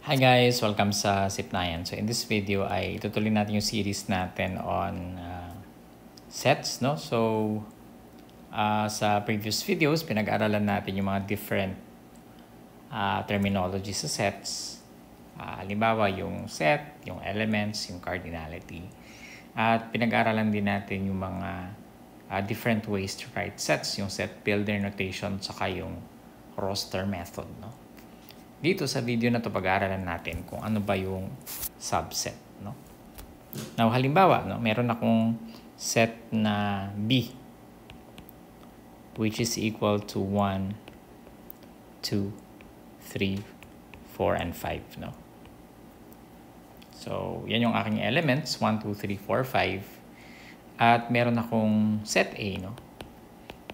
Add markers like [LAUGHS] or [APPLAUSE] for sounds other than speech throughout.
Hi guys! Welcome sa Sipnayan. So in this video ay itutuloy natin yung series natin on uh, sets. no So uh, sa previous videos, pinag-aralan natin yung mga different uh, terminology sa sets. Uh, halimbawa yung set, yung elements, yung cardinality. At pinag-aralan din natin yung mga uh, different ways to write sets. Yung set builder notation, saka yung roster method. No? Dito sa video na to pag-aaralan natin kung ano ba yung subset, no? Now, halimbawa, no, meron akong set na B which is equal to 1, 2, 3, 4, and 5, no? So, yan yung aking elements, 1, 2, 3, 4, 5. At meron akong set A, no?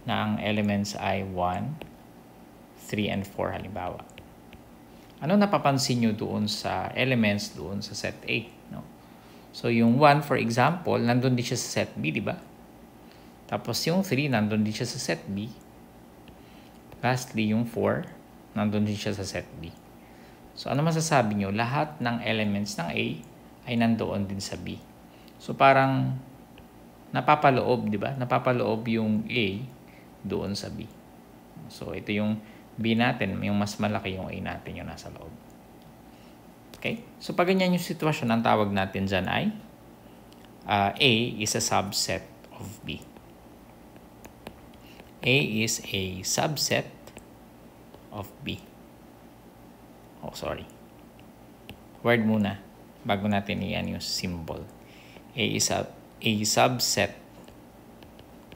Na ang elements ay 1, 3, and 4 halimbawa ano napapansin nyo doon sa elements doon sa set A? No? So, yung 1, for example, nandun din siya sa set B, di ba? Tapos yung 3, nandun din siya sa set B. Lastly, yung 4, nandun din siya sa set B. So, ano masasabi nyo? Lahat ng elements ng A ay nandoon din sa B. So, parang napapaloob, di ba? Napapaloob yung A doon sa B. So, ito yung B natin, yung mas malaki yung A natin yung nasa loob. Okay? So, pag ganyan yung sitwasyon, ang tawag natin dyan ay uh, A is a subset of B. A is a subset of B. Oh, sorry. Word muna bago natin iyan yung symbol. A is a, a subset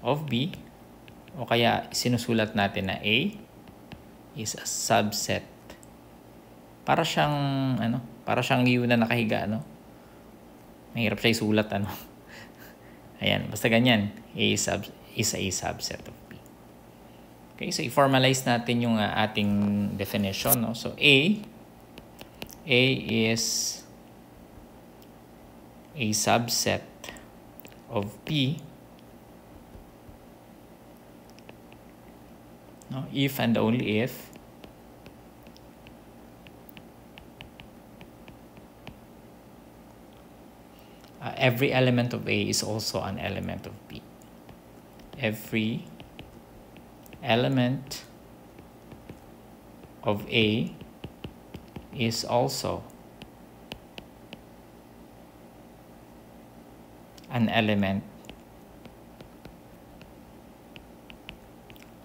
of B o kaya sinusulat natin na A is a subset. Para siyang ano, para siyang yun na nakahiga ano. Mahirap siya isulat ano. [LAUGHS] Ayan, basta ganyan. A sub is a subset of B. Okay, so i-formalize natin yung uh, ating definition no. So A A is a subset of P no, if and only if uh, every element of A is also an element of B every element of A is also an element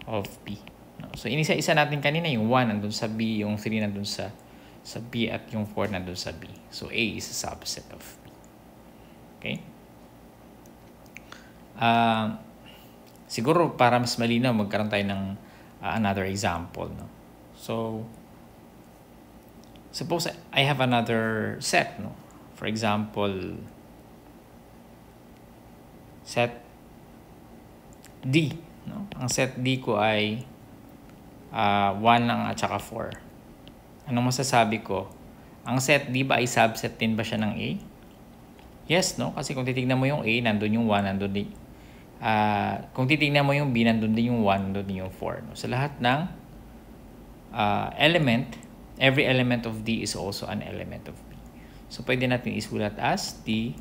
of B. So, inisa-isa natin kanina yung 1 nandun sa B, yung 3 nandun sa, sa B, at yung 4 nandun sa B. So, A is a subset of B. Okay? Uh, siguro, para mas malinaw, magkaroon tayo ng uh, another example. No? So, suppose I have another set. No? For example, set D. No? Ang set D ko ay uh, ah, 1 ang at saka 4. Anong masasabi ko? Ang set D ba ay subset din ba siya ng A? Yes, no? Kasi kung titignan mo yung A, nandun yung 1, nandun din. Uh, kung titignan mo yung B, nandun din yung 1, nandun din yung 4. No? Sa lahat ng uh, element, every element of D is also an element of B. So, pwede natin isulat as D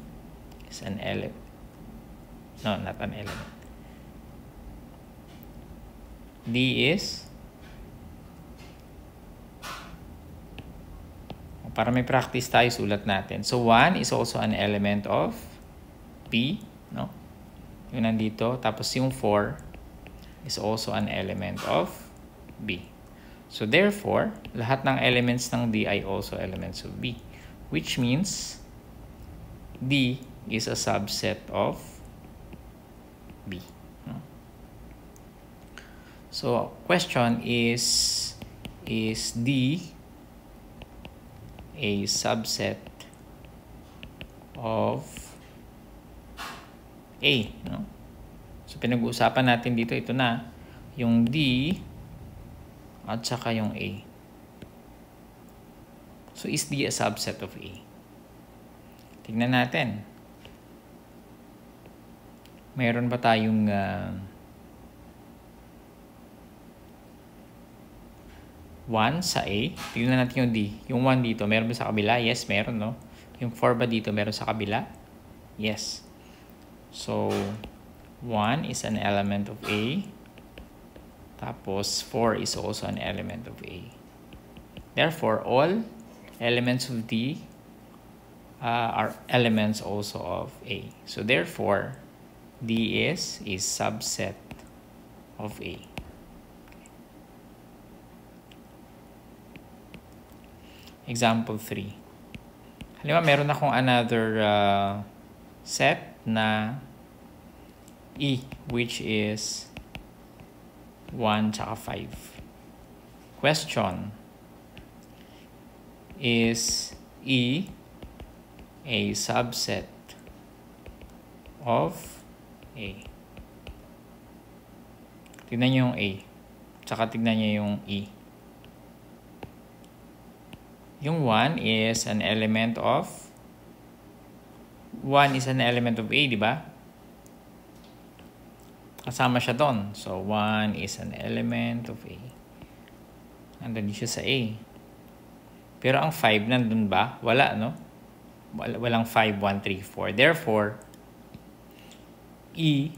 is an element. No, not an element. D is para may practice tayo, sulat natin. So, 1 is also an element of P, no? Yung nandito. Tapos, yung 4 is also an element of B. So, therefore, lahat ng elements ng D ay also elements of B. Which means, D is a subset of B. No? So, question is, is D a subset of A. No? So, pinag-uusapan natin dito, ito na, yung D at saka yung A. So, is D a subset of A? Tingnan natin. Meron ba tayong uh, 1 sa A. Tingnan natin yung D. Yung 1 dito, meron ba sa kabila? Yes, meron, no? Yung 4 ba dito, meron sa kabila? Yes. So, 1 is an element of A. Tapos, 4 is also an element of A. Therefore, all elements of D uh, are elements also of A. So, therefore, D is a subset of A. Example 3. Halimbawa, meron akong another uh, set na E, which is 1 tsaka 5. Question. Is E a subset of A? Tignan niyo yung A. Tsaka tignan niyo yung E. Yung 1 is an element of 1 is an element of A, di ba? Kasama siya doon. So, 1 is an element of A. Andun siya sa A. Pero ang 5 nandun ba? Wala, no? Walang 5, 1, 3, 4. Therefore, E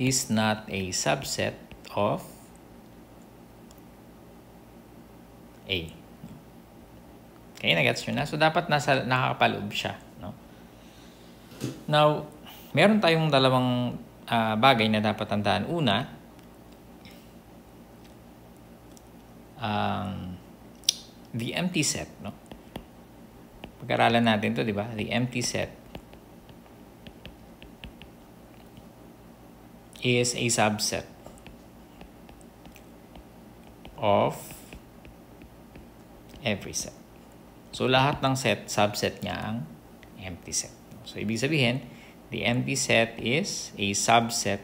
is not a subset of A. Okay, nag-gets nyo na? So, dapat nasa, nakakapaloob siya. No? Now, meron tayong dalawang uh, bagay na dapat tandaan. Una, um, the empty set. No? Pag-aralan natin to di ba? The empty set is a subset of every set. So lahat ng set, subset niya ang empty set. So ibig sabihin, the empty set is a subset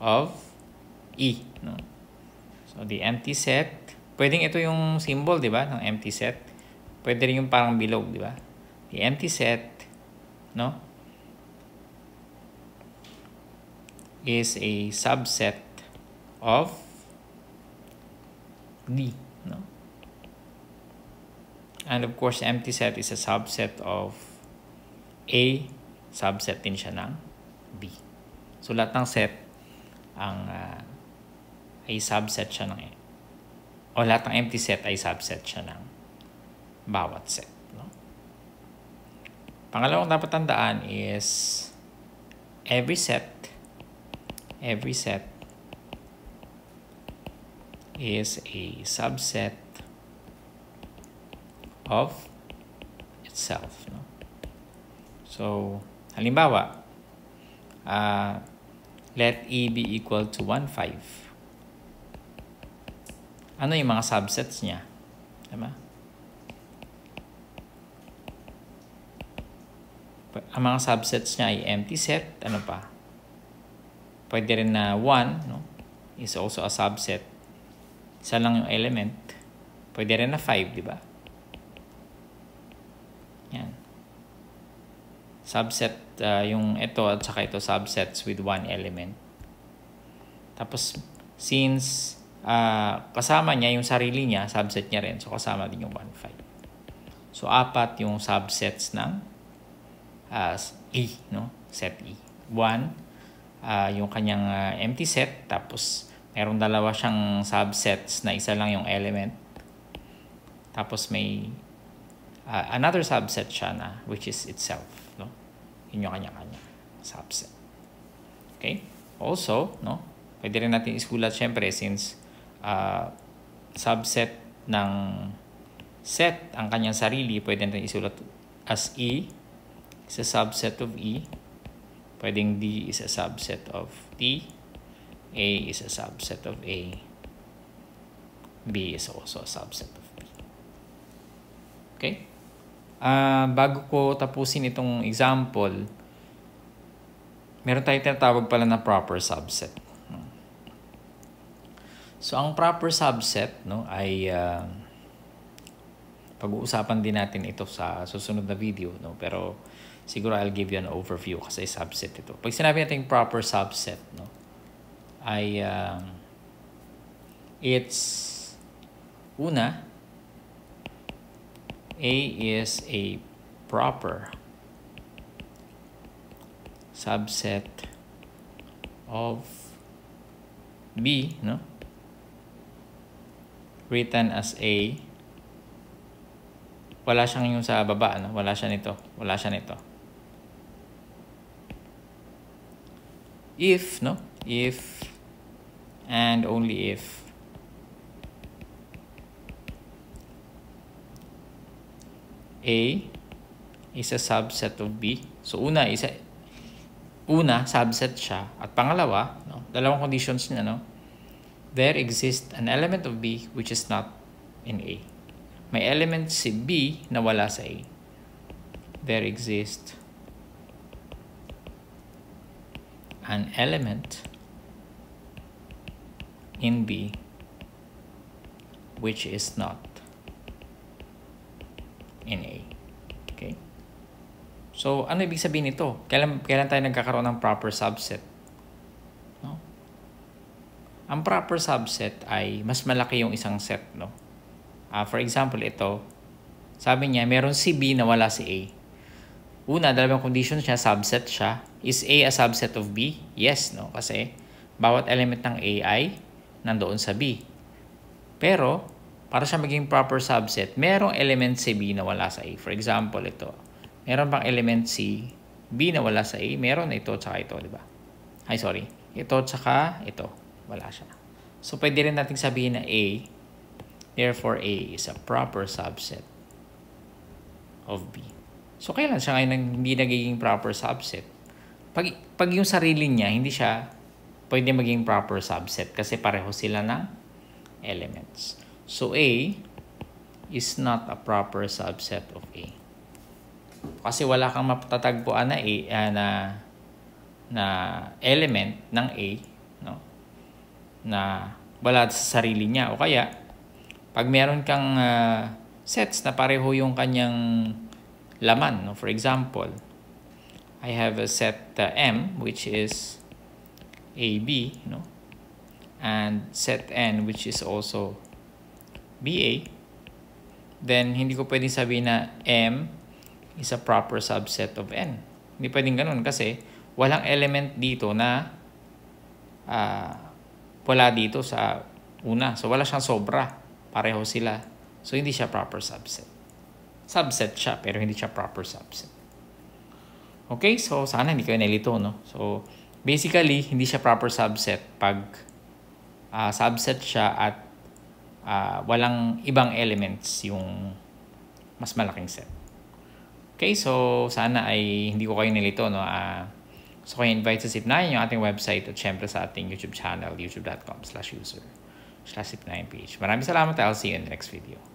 of E. No? So the empty set, pwedeng ito yung symbol, di ba, ng empty set. Pwede rin yung parang bilog, di ba? The empty set, no? is a subset of D, no? And of course, empty set is a subset of A, subset din siya ng B. So, lahat ng set ang uh, ay subset siya ng A. E. O lahat ng empty set ay subset siya ng bawat set. No? Pangalawang dapat tandaan is every set every set is a subset of itself. No? So, halimbawa, uh, let E be equal to 1, 5. Ano yung mga subsets niya? Tama? Diba? Ang mga subsets niya ay empty set. Ano pa? Pwede rin na 1 no? is also a subset. Isa lang yung element. Pwede rin na 5, di ba? subset uh, yung ito at saka ito subsets with one element. Tapos since uh, kasama niya yung sarili niya, subset niya rin. So kasama din yung 1,5. So apat yung subsets ng uh, E, no? Set E. 1 uh, yung kanyang uh, empty set tapos meron dalawa siyang subsets na isa lang yung element. Tapos may uh, another subset siya na which is itself inyong kanya-kanya subset. Okay? Also, no, pwede rin natin isulat syempre since uh, subset ng set ang kanyang sarili, pwede natin isulat as E is a subset of E. Pwedeng D is a subset of T. A is a subset of A. B is also a subset of B. Okay? uh, bago ko tapusin itong example, meron tayong tinatawag pala na proper subset. So, ang proper subset no, ay uh, pag-uusapan din natin ito sa susunod na video. No? Pero siguro I'll give you an overview kasi subset ito. Pag sinabi natin proper subset, no, ay uh, it's una, A is a proper subset of B, no? Written as A. Wala siyang yung sa baba, no? Wala siya nito. Wala siya nito. If, no? If and only if A is a subset of B. So una is a, una subset siya at pangalawa, no, dalawang conditions niya no. There exists an element of B which is not in A. May element si B na wala sa A. There exists an element in B which is not NA. Okay? So, ano ibig sabihin nito? Kailan, kailan tayo nagkakaroon ng proper subset? No? Ang proper subset ay mas malaki yung isang set. No? Uh, for example, ito, sabi niya, meron si B na wala si A. Una, dalawang condition siya, subset siya. Is A a subset of B? Yes, no? Kasi bawat element ng A ay nandoon sa B. Pero, para siya maging proper subset, merong element si B na wala sa A. For example, ito. Meron pang element si B na wala sa A? Meron na ito tsaka ito, di ba? Ay, sorry. Ito tsaka ito. Wala siya. So, pwede rin natin sabihin na A, therefore A is a proper subset of B. So, kailan siya ngayon hindi nagiging proper subset? Pag, pag yung sarili niya, hindi siya pwede maging proper subset kasi pareho sila ng elements. So A is not a proper subset of A. Kasi wala kang mapatatagpuan na A uh, na na element ng A no na wala sa sarili niya o kaya pag meron kang uh, sets na pareho yung kanyang laman no for example I have a set uh, M which is AB no and set N which is also BA, then hindi ko pwedeng sabihin na M is a proper subset of N. Hindi pwedeng ganun kasi walang element dito na uh, wala dito sa una. So wala siyang sobra. Pareho sila. So hindi siya proper subset. Subset siya pero hindi siya proper subset. Okay, so sana hindi kayo nalito, no? So, basically, hindi siya proper subset pag uh, subset siya at uh, walang ibang elements yung mas malaking set. Okay, so sana ay hindi ko kayo nilito. No? Uh, so kayo invite sa SIP9, yung ating website at syempre sa ating YouTube channel, youtube.com slash user slash SIP9ph. Maraming salamat. I'll see you in the next video.